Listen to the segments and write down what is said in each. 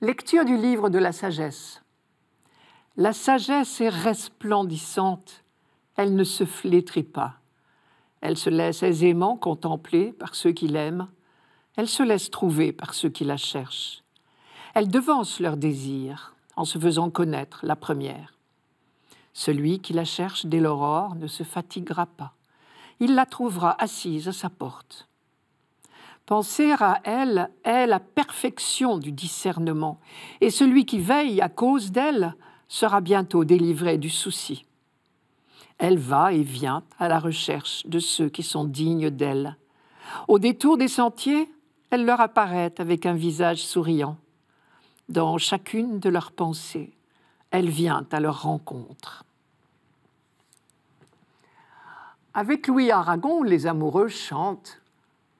Lecture du livre de la sagesse. La sagesse est resplendissante, elle ne se flétrit pas. Elle se laisse aisément contempler par ceux qui l'aiment, elle se laisse trouver par ceux qui la cherchent. Elle devance leurs désirs en se faisant connaître la première. Celui qui la cherche dès l'aurore ne se fatiguera pas. Il la trouvera assise à sa porte. Penser à elle est la perfection du discernement, et celui qui veille à cause d'elle sera bientôt délivré du souci. Elle va et vient à la recherche de ceux qui sont dignes d'elle. Au détour des sentiers, elle leur apparaît avec un visage souriant. Dans chacune de leurs pensées, elle vient à leur rencontre. Avec Louis Aragon, les amoureux chantent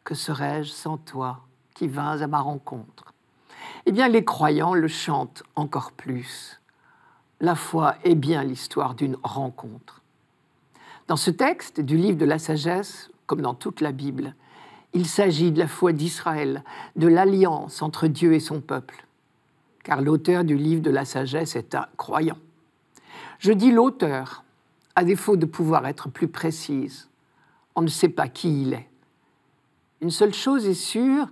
que serais-je sans toi qui vins à ma rencontre Eh bien, les croyants le chantent encore plus. La foi est bien l'histoire d'une rencontre. Dans ce texte du livre de la sagesse, comme dans toute la Bible, il s'agit de la foi d'Israël, de l'alliance entre Dieu et son peuple, car l'auteur du livre de la sagesse est un croyant. Je dis l'auteur, à défaut de pouvoir être plus précise. On ne sait pas qui il est. Une seule chose est sûre,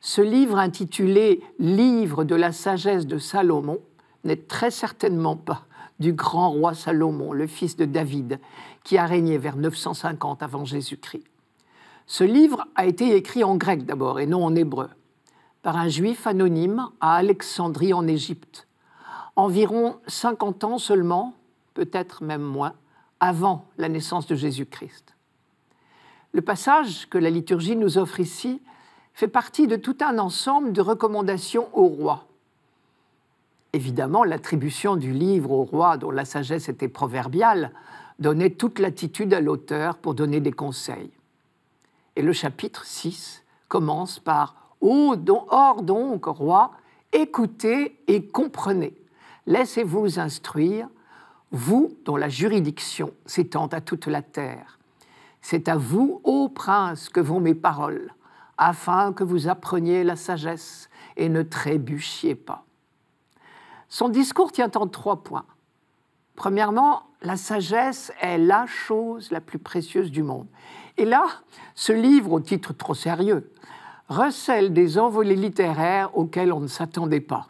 ce livre intitulé Livre de la sagesse de Salomon n'est très certainement pas du grand roi Salomon, le fils de David, qui a régné vers 950 avant Jésus-Christ. Ce livre a été écrit en grec d'abord et non en hébreu, par un juif anonyme à Alexandrie en Égypte, environ 50 ans seulement, peut-être même moins, avant la naissance de Jésus-Christ. Le passage que la liturgie nous offre ici fait partie de tout un ensemble de recommandations au roi. Évidemment, l'attribution du livre au roi, dont la sagesse était proverbiale, donnait toute l'attitude à l'auteur pour donner des conseils. Et le chapitre 6 commence par oh, or donc, roi, écoutez et comprenez, laissez-vous instruire, vous dont la juridiction s'étend à toute la terre, c'est à vous, ô prince, que vont mes paroles, afin que vous appreniez la sagesse et ne trébuchiez pas. Son discours tient en trois points. Premièrement, la sagesse est la chose la plus précieuse du monde. Et là, ce livre, au titre trop sérieux, recèle des envolées littéraires auxquelles on ne s'attendait pas.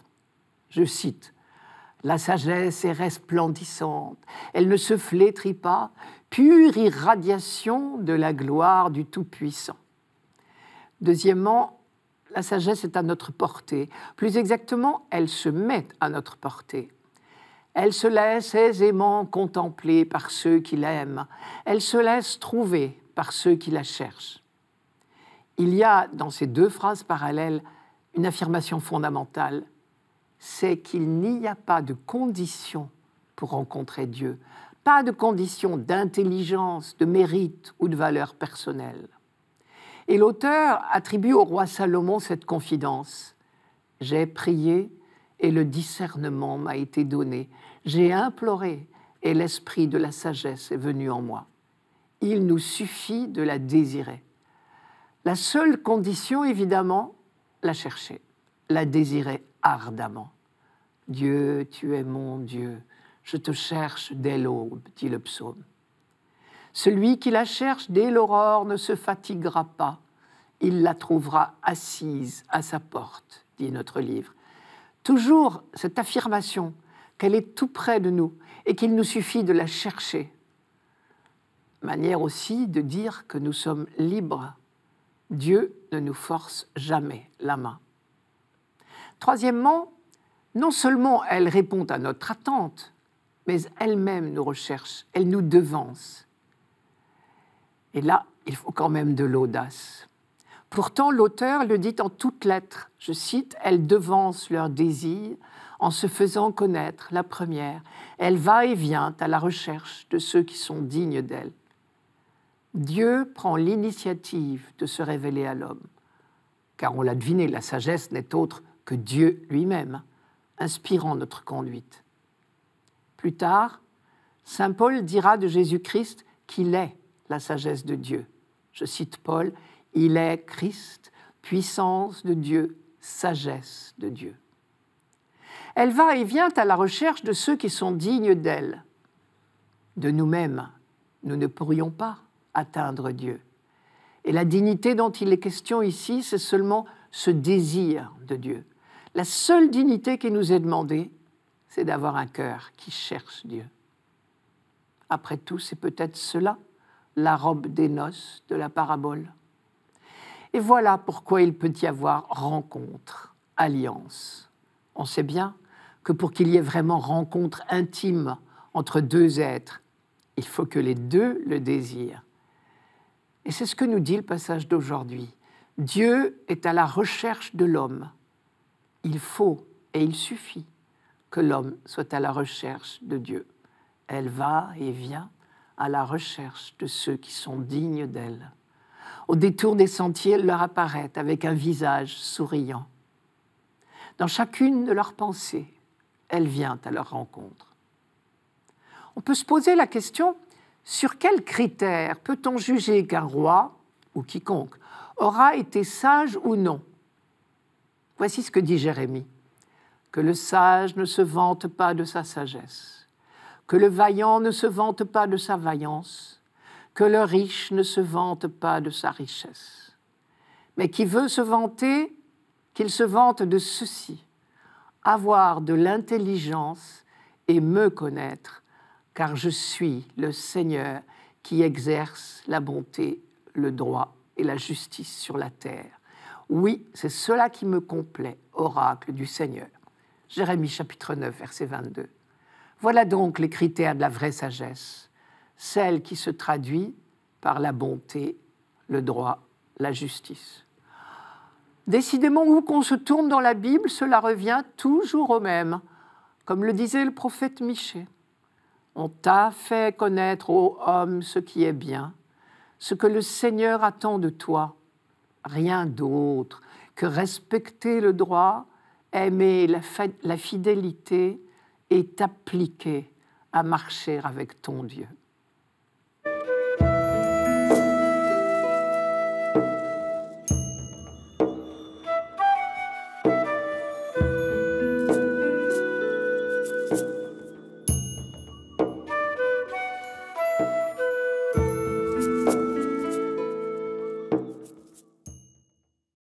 Je cite La sagesse est resplendissante, elle ne se flétrit pas, pure irradiation de la gloire du Tout-Puissant. Deuxièmement, la sagesse est à notre portée. Plus exactement, elle se met à notre portée. Elle se laisse aisément contempler par ceux qui l'aiment. Elle se laisse trouver par ceux qui la cherchent. Il y a dans ces deux phrases parallèles une affirmation fondamentale. C'est qu'il n'y a pas de condition pour rencontrer Dieu, pas de condition d'intelligence, de mérite ou de valeur personnelle. Et l'auteur attribue au roi Salomon cette confidence. J'ai prié et le discernement m'a été donné. J'ai imploré et l'esprit de la sagesse est venu en moi. Il nous suffit de la désirer. La seule condition, évidemment, la chercher, la désirer ardemment. Dieu, tu es mon Dieu, je te cherche dès l'aube, dit le psaume. Celui qui la cherche dès l'aurore ne se fatiguera pas. Il la trouvera assise à sa porte, dit notre livre. Toujours cette affirmation qu'elle est tout près de nous et qu'il nous suffit de la chercher. Manière aussi de dire que nous sommes libres. Dieu ne nous force jamais la main. Troisièmement, non seulement elle répond à notre attente, mais elle-même nous recherche, elle nous devance. Et là, il faut quand même de l'audace. Pourtant, l'auteur le dit en toutes lettres. Je cite, Elle devance leur désir en se faisant connaître, la première. Elle va et vient à la recherche de ceux qui sont dignes d'elle. Dieu prend l'initiative de se révéler à l'homme. Car on l'a deviné, la sagesse n'est autre que Dieu lui-même, inspirant notre conduite. Plus tard, Saint Paul dira de Jésus-Christ qu'il est la sagesse de Dieu. Je cite Paul, Il est Christ, puissance de Dieu, sagesse de Dieu. Elle va et vient à la recherche de ceux qui sont dignes d'elle. De nous-mêmes, nous ne pourrions pas atteindre Dieu. Et la dignité dont il est question ici, c'est seulement ce désir de Dieu. La seule dignité qui nous est demandée, c'est d'avoir un cœur qui cherche Dieu. Après tout, c'est peut-être cela, la robe des noces de la parabole. Et voilà pourquoi il peut y avoir rencontre, alliance. On sait bien que pour qu'il y ait vraiment rencontre intime entre deux êtres, il faut que les deux le désirent. Et c'est ce que nous dit le passage d'aujourd'hui. Dieu est à la recherche de l'homme. Il faut et il suffit que l'homme soit à la recherche de Dieu. Elle va et vient à la recherche de ceux qui sont dignes d'elle. Au détour des sentiers, elle leur apparaît avec un visage souriant. Dans chacune de leurs pensées, elle vient à leur rencontre. On peut se poser la question, sur quels critères peut-on juger qu'un roi, ou quiconque, aura été sage ou non Voici ce que dit Jérémie que le sage ne se vante pas de sa sagesse, que le vaillant ne se vante pas de sa vaillance, que le riche ne se vante pas de sa richesse. Mais qui veut se vanter, qu'il se vante de ceci, avoir de l'intelligence et me connaître, car je suis le Seigneur qui exerce la bonté, le droit et la justice sur la terre. Oui, c'est cela qui me complaît, oracle du Seigneur. Jérémie chapitre 9, verset 22. Voilà donc les critères de la vraie sagesse, celle qui se traduit par la bonté, le droit, la justice. Décidément, où qu'on se tourne dans la Bible, cela revient toujours au même, comme le disait le prophète Michée. On t'a fait connaître, ô homme, ce qui est bien, ce que le Seigneur attend de toi, rien d'autre que respecter le droit, Aimer la, la fidélité est appliquée à marcher avec ton Dieu.